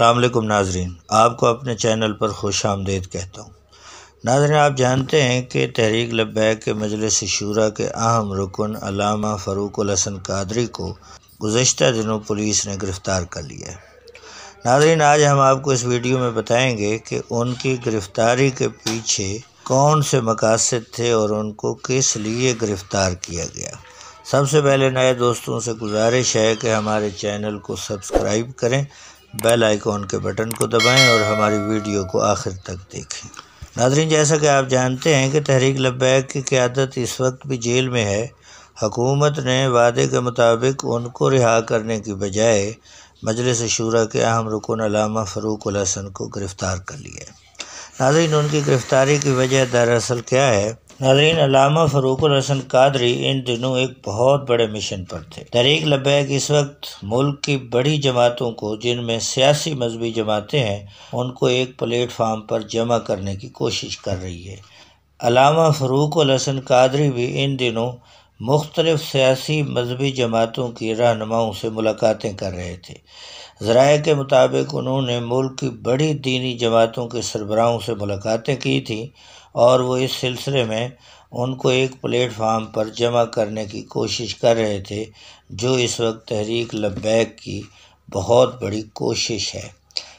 अल्लाम नाजरीन आपको अपने चैनल पर खुश आमदेद कहता हूँ नाजरीन आप जानते हैं कि तहरीक लबैक के मजलिस शूरा के अहम रुकन अलामा फ़ारूक हसन कादरी को गुज्त दिनों पुलिस ने गिरफ़्तार कर लिया है नाजरीन आज हम आपको इस वीडियो में बताएँगे कि उनकी गिरफ़्तारी के पीछे कौन से मकासद थे और उनको किस लिए गिरफ़्तार किया गया सबसे पहले नए दोस्तों से गुजारिश है कि हमारे चैनल को सब्सक्राइब करें बेल आइकॉन के बटन को दबाएं और हमारी वीडियो को आखिर तक देखें नाजरीन जैसा कि आप जानते हैं कि तहरीक लब्बैक की क्यादत इस वक्त भी जेल में है हकूमत ने वादे के मुताबिक उनको रिहा करने की बजाय मजलिस शूरा के अहम रुकन अलामा फ़रूक हसन को गिरफ़्तार कर लिया नाजरीन उनकी गिरफ़्तारी की वजह दरअसल क्या है नाजरीन अलामा फ़रूक हसन कादरी इन दिनों एक बहुत बड़े मिशन पर थे तहरीक लबैक इस वक्त मुल्क की बड़ी जमातों को जिनमें सियासी मजहबी जमातें हैं उनको एक प्लेटफार्म पर जमा करने की कोशिश कर रही है अलामा फ़रूक हसन कादरी भी इन दिनों मुख्तलिफ़ सियासी मजहबी जमातों की रहनुमाओं से मुलाकातें कर रहे थे ज़राए के मुताबिक उन्होंने मुल्क की बड़ी दीनी जमातों के सरबराहों से मुलाकातें की थी और वो इस सिलसिले में उनको एक प्लेटफार्म पर जमा करने की कोशिश कर रहे थे जो इस वक्त तहरीक लबैक की बहुत बड़ी कोशिश है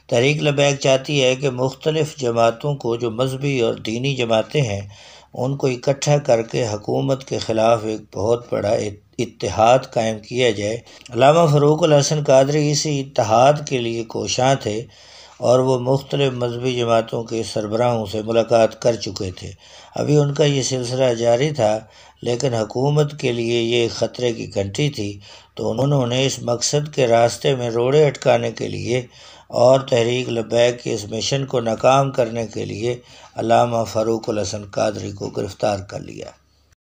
तहरीक लबैक चाहती है कि मुख्तलिफ़ जमातों को जो मजहबी और दीनी जमातें हैं उनको इकट्ठा करके हकूमत के ख़िलाफ़ एक बहुत बड़ा इतिहाद कायम किया जाए अलामा फ़रूक हसन कादरी इसी इतिहाद के लिए कोशां थे और वो मुख्तलिफ़ मजहबी जमातों के सरबराहों से मुलाकात कर चुके थे अभी उनका ये सिलसिला जारी था लेकिन हकूमत के लिए ये ख़तरे की घंटी थी तो उन्होंने इस मकसद के रास्ते में रोड़े अटकाने के लिए और तहरीक लबैक के इस मिशन को नाकाम करने के लिए अलामा फ़ारूक हसन कादरी को गिरफ़्तार कर लिया